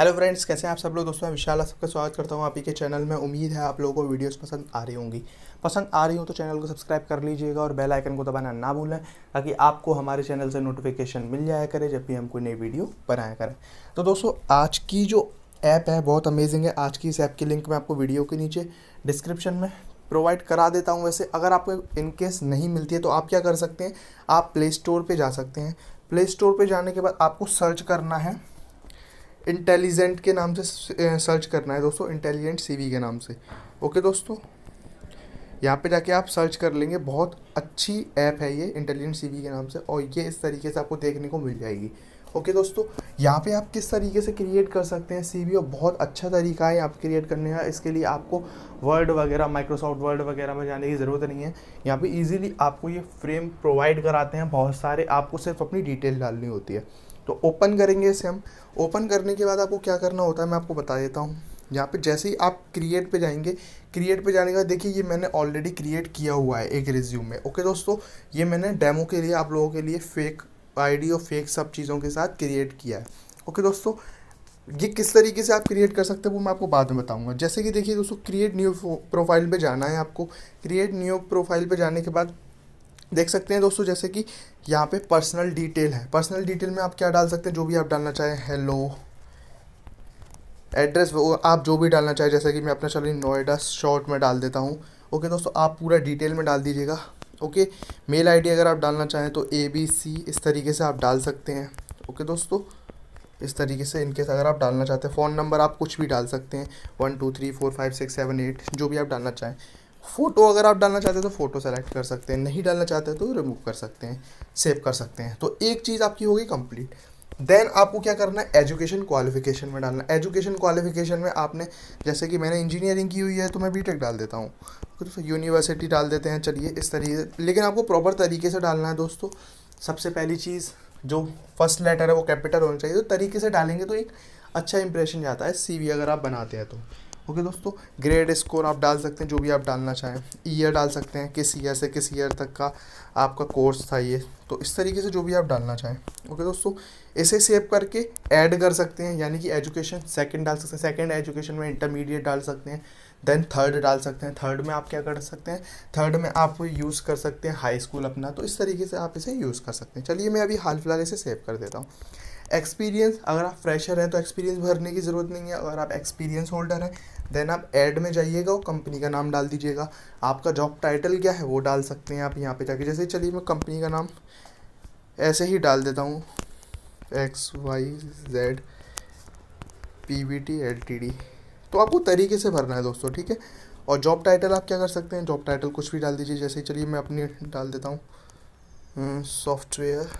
hello friends कैसे हैं आप सब लोग दोस्तों मैं विशाल सबका स्वागत करता हूं आप ही के चैनल में उम्मीद है आप लोगों को वीडियोस पसंद आ रही होंगी पसंद आ रही हो तो चैनल को सब्सक्राइब कर लीजिएगा और बेल आइकन को दबाना ना भूलें ताकि आपको हमारे चैनल से नोटिफिकेशन मिल जाया करे जब भी हम कोई नई वीडियो बनाया करें तो दोस्तों आज की जो ऐप है बहुत अमेजिंग है आज की इस ऐप की लिंक मैं आपको वीडियो के नीचे डिस्क्रिप्शन में प्रोवाइड करा देता हूँ वैसे अगर आपको इनकेस नहीं मिलती है तो आप क्या कर सकते हैं आप प्ले स्टोर पर जा सकते हैं प्ले स्टोर पर जाने के बाद आपको सर्च करना है इंटेलिजेंट के नाम से सर्च करना है दोस्तों इंटेलिजेंट सीवी के नाम से ओके दोस्तों यहाँ पे जाके आप सर्च कर लेंगे बहुत अच्छी ऐप है ये इंटेलिजेंट सीवी के नाम से और ये इस तरीके से आपको देखने को मिल जाएगी ओके दोस्तों यहाँ पे आप किस तरीके से क्रिएट कर सकते हैं सीवी और बहुत अच्छा तरीका है आप क्रिएट करने का इसके लिए आपको वर्ड वगैरह माइक्रोसॉफ्ट वर्ड वगैरह में जाने की ज़रूरत नहीं है यहाँ पे इजीली आपको ये फ्रेम प्रोवाइड कराते हैं बहुत सारे आपको सिर्फ अपनी डिटेल डालनी होती है तो ओपन करेंगे इसे हम ओपन करने के बाद आपको क्या करना होता है मैं आपको बता देता हूँ यहाँ पे जैसे ही आप क्रिएट पे जाएंगे क्रिएट पे जाने के बाद देखिए ये मैंने ऑलरेडी क्रिएट किया हुआ है एक रिज्यूम में ओके दोस्तों ये मैंने डेमो के लिए आप लोगों के लिए फेक आईडी और फेक सब चीज़ों के साथ क्रिएट किया है ओके दोस्तों ये किस तरीके से आप क्रिएट कर सकते हो वो मैं आपको बाद में बताऊँगा जैसे कि देखिए दोस्तों क्रिएट न्यू प्रोफाइल पर जाना है आपको क्रिएट न्यू प्रोफाइल पर जाने के बाद देख सकते हैं दोस्तों जैसे कि यहाँ पे पर्सनल डिटेल है पर्सनल डिटेल में आप क्या डाल सकते हैं जो भी आप डालना चाहें हेलो एड्रेस वो आप जो भी डालना चाहें जैसे कि मैं अपना चलो नोएडा शॉर्ट में डाल देता हूँ ओके दोस्तों आप पूरा डिटेल में डाल दीजिएगा ओके मेल आईडी अगर आप डालना चाहें तो ए बी सी इस तरीके से आप डाल सकते हैं ओके दोस्तों इस तरीके से इनकेस अगर आप डालना चाहते हैं फ़ोन नंबर आप कुछ भी डाल सकते हैं one two three four five six seven eight जो भी आप डालना चाहें फ़ोटो अगर आप डालना चाहते हैं तो फ़ोटो सेलेक्ट कर सकते हैं नहीं डालना चाहते तो रिमूव कर सकते हैं सेव कर सकते हैं तो एक चीज़ आपकी होगी कंप्लीट देन आपको क्या करना है एजुकेशन क्वालिफिकेशन में डालना एजुकेशन क्वालिफिकेशन में आपने जैसे कि मैंने इंजीनियरिंग की हुई है तो मैं बी डाल देता हूँ तो यूनिवर्सिटी डाल देते हैं चलिए इस तरीके लेकिन आपको प्रॉपर तरीके से डालना है दोस्तों सबसे पहली चीज़ जो फर्स्ट लेटर है वो कैपिटल होना चाहिए तो तरीके से डालेंगे तो एक अच्छा इंप्रेशन जाता है सी अगर आप बनाते हैं तो ओके दोस्तों ग्रेड स्कोर आप डाल सकते हैं जो भी आप डालना चाहें ईयर डाल सकते हैं किस ईयर से किस ईयर तक का आपका कोर्स था ये तो इस तरीके से जो भी आप डालना चाहें ओके दोस्तों इसे सेव करके ऐड कर सकते हैं यानी कि एजुकेशन सेकेंड डाल सकते हैं सेकेंड एजुकेशन में इंटरमीडिएट डाल सकते हैं देन थर्ड डाल सकते हैं थर्ड में आप क्या कर सकते हैं थर्ड में आप यूज़ कर सकते हैं हाई स्कूल अपना तो इस तरीके से आप इसे यूज़ कर सकते हैं चलिए मैं अभी हाल फिलहाल इसे सेव कर देता हूँ एक्सपीरियंस अगर आप फ्रेशर हैं तो एक्सपीरियंस भरने की ज़रूरत नहीं है अगर आप एक्सपीरियंस होल्डर हैं देन आप ऐड में जाइएगा और कंपनी का नाम डाल दीजिएगा आपका जॉब टाइटल क्या है वो डाल सकते हैं आप यहाँ पे जाके जैसे चलिए मैं कंपनी का नाम ऐसे ही डाल देता हूँ X Y Z P V T L T D तो आपको तरीके से भरना है दोस्तों ठीक है और जॉब टाइटल आप क्या कर सकते हैं जॉब टाइटल कुछ भी डाल दीजिए जैसे चलिए मैं अपनी डाल देता हूँ software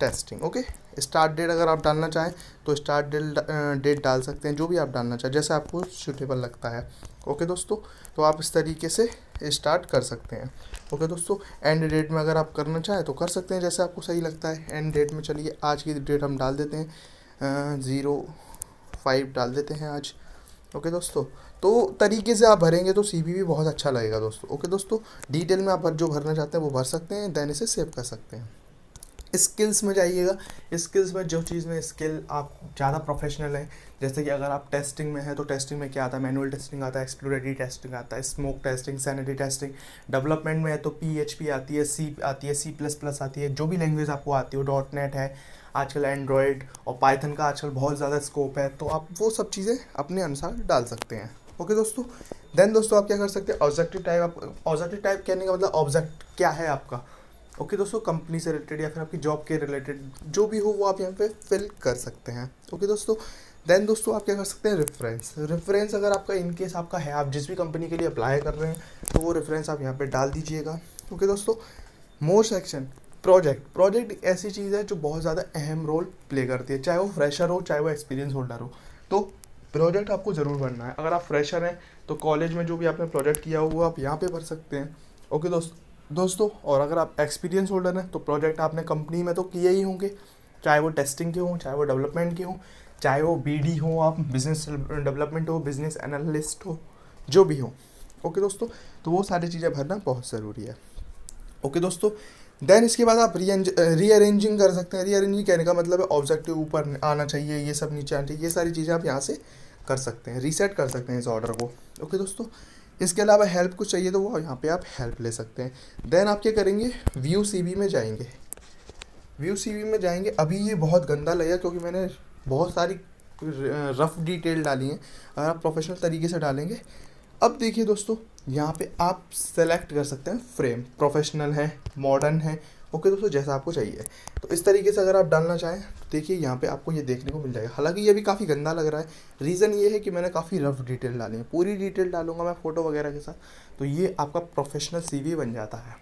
testing okay start date अगर आप डालना चाहें तो स्टार्ट डेट डेट डाल सकते हैं जो भी आप डालना चाहें जैसे आपको सूटेबल लगता है ओके दोस्तों तो आप इस तरीके से स्टार्ट कर सकते हैं ओके दोस्तों एंड डेट में अगर आप करना चाहें तो कर सकते हैं जैसे आपको सही लगता है एंड डेट में चलिए आज की डेट हम डाल देते हैं ज़ीरो फाइव डाल देते हैं आज ओके okay, दोस्तों तो तरीके से आप भरेंगे तो सी भी बहुत अच्छा लगेगा दोस्तों ओके okay, दोस्तों डिटेल में आप जो भरना चाहते हैं वो भर सकते हैं देन इसे सेव कर सकते हैं स्किल्स में जाइएगा स्किल्स में जो चीज़ में स्किल आप ज़्यादा प्रोफेशनल हैं जैसे कि अगर आप टेस्टिंग में हैं तो टेस्टिंग में क्या आता है मैनुअल टेस्टिंग आता है एक्सप्लोरेटरी टेस्टिंग आता है smoke testing sanitary testing development में है तो पी आती है सी आती है सी प्लस प्लस आती है जो भी लैंग्वेज आपको आती हो डॉट नेट है आजकल एंड्रॉयड और पाइथन का आजकल बहुत ज़्यादा स्कोप है तो आप वो सब चीज़ें अपने अनुसार डाल सकते हैं ओके दोस्तों देन दोस्तों आप क्या कर सकते हैं ऑब्जेक्टिव टाइप आप ऑब्जेक्टिव टाइप कहने का मतलब ऑब्जेक्ट क्या है आपका ओके okay, दोस्तों कंपनी से रिलेटेड या फिर आपकी जॉब के रिलेटेड जो भी हो वो आप यहाँ पे फिल कर सकते हैं ओके okay, दोस्तों देन दोस्तों आप क्या कर सकते हैं रेफरेंस रेफरेंस अगर आपका इन केस आपका है आप जिस भी कंपनी के लिए अप्लाई कर रहे हैं तो वो रेफरेंस आप यहाँ पे डाल दीजिएगा ओके okay, दोस्तों मोर सेक्शन प्रोजेक्ट प्रोजेक्ट ऐसी चीज़ है जो बहुत ज़्यादा अहम रोल प्ले करती है चाहे वो फ्रेशर हो चाहे वो एक्सपीरियंस होल्डर हो तो प्रोजेक्ट आपको ज़रूर भरना है अगर आप फ्रेशर हैं तो कॉलेज में जो भी आपने प्रोजेक्ट किया हो वो आप यहाँ पर भर सकते हैं ओके दोस्तों दोस्तों और अगर आप एक्सपीरियंस होल्डर हैं तो प्रोजेक्ट आपने कंपनी में तो किए ही होंगे चाहे वो टेस्टिंग के हों चाहे वो डेवलपमेंट के हों चाहे वो बी डी हो आप बिजनेस डेवलपमेंट हो बिजनेस एनालिस्ट हो जो भी हो ओके दोस्तों तो वो सारी चीज़ें भरना बहुत ज़रूरी है ओके दोस्तों देन इसके बाद आप रीअरेंजिंग कर सकते हैं रीअरेंजिंग कहने का मतलब है ऑब्जेक्टिव ऊपर आना चाहिए ये सब नीचे आना चाहिए ये सारी चीज़ें आप यहाँ से कर सकते हैं रीसेट कर सकते हैं इस ऑर्डर को ओके दोस्तों इसके अलावा हेल्प कुछ चाहिए तो वो यहाँ पे आप हेल्प ले सकते हैं देन आप क्या करेंगे व्यू सी में जाएंगे व्यू सी में जाएंगे अभी ये बहुत गंदा लगेगा क्योंकि मैंने बहुत सारी रफ़ डिटेल डाली हैं अगर आप प्रोफेशनल तरीके से डालेंगे अब देखिए दोस्तों यहाँ पे आप सेलेक्ट कर सकते हैं फ्रेम प्रोफेशनल है मॉडर्न है ओके दोस्तों जैसा आपको चाहिए तो इस तरीके से अगर आप डालना चाहें तो देखिए यहाँ पे आपको ये देखने को मिल जाएगा हालांकि ये भी काफ़ी गंदा लग रहा है रीज़न ये है कि मैंने काफ़ी रफ डिटेल डाली है पूरी डिटेल डालूंगा मैं फ़ोटो वगैरह के साथ तो ये आपका प्रोफेशनल सी बन जाता है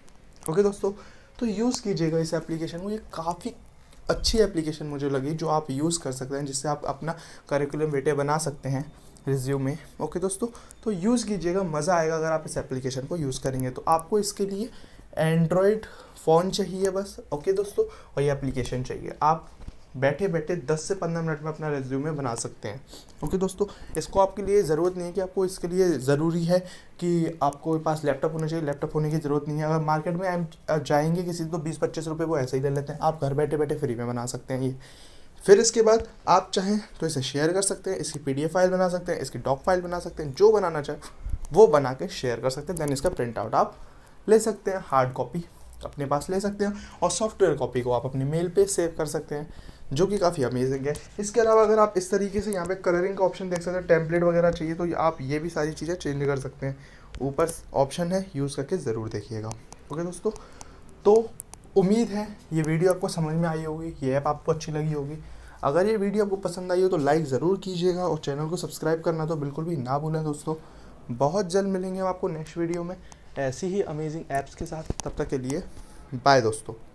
ओके दोस्तों तो यूज़ कीजिएगा इस एप्लीकेशन को ये काफ़ी अच्छी एप्लीकेशन मुझे लगी जो आप यूज़ कर सकते हैं जिससे आप अपना करिकुलम वेटे बना सकते हैं रिज्यूम में ओके दोस्तों तो यूज़ कीजिएगा मज़ा आएगा अगर आप इस एप्लीकेशन को यूज़ करेंगे तो आपको इसके लिए एंड्रॉयड फ़ोन चाहिए बस ओके दोस्तों और ये एप्लीकेशन चाहिए आप बैठे बैठे 10 से 15 मिनट में अपना रेज्यूमे बना सकते हैं ओके दोस्तों इसको आपके लिए ज़रूरत नहीं है कि आपको इसके लिए ज़रूरी है कि आपको पास लैपटॉप होना चाहिए लैपटॉप होने की ज़रूरत नहीं है अगर मार्केट में आप जाएंगे किसी को तो बीस पच्चीस रुपये वो ऐसे ही ले लेते हैं आप घर बैठे बैठे फ्री में बना सकते हैं ये फिर इसके बाद आप चाहें तो इसे शेयर कर सकते हैं इसकी पी फाइल बना सकते हैं इसकी डॉक फाइल बना सकते हैं जो बनाना चाहें वो बना के शेयर कर सकते हैं देन इसका प्रिंट आउट आप ले सकते हैं हार्ड कॉपी अपने पास ले सकते हैं और सॉफ्टवेयर कॉपी को आप अपने मेल पे सेव कर सकते हैं जो कि काफ़ी अमेजिंग है इसके अलावा अगर आप इस तरीके से यहाँ पे कलरिंग का ऑप्शन देख सकते हैं टेम्पलेट वगैरह चाहिए तो आप ये भी सारी चीज़ें चेंज कर सकते हैं ऊपर ऑप्शन है यूज़ करके ज़रूर देखिएगा ओके दोस्तों तो उम्मीद है ये वीडियो आपको समझ में आई होगी ये ऐप आपको अच्छी लगी होगी अगर ये वीडियो आपको पसंद आई हो तो लाइक ज़रूर कीजिएगा और चैनल को सब्सक्राइब करना तो बिल्कुल भी ना भूलें दोस्तों बहुत जल्द मिलेंगे हम आपको नेक्स्ट वीडियो में ऐसी ही अमेजिंग ऐप्स के साथ तब तक के लिए बाय दोस्तों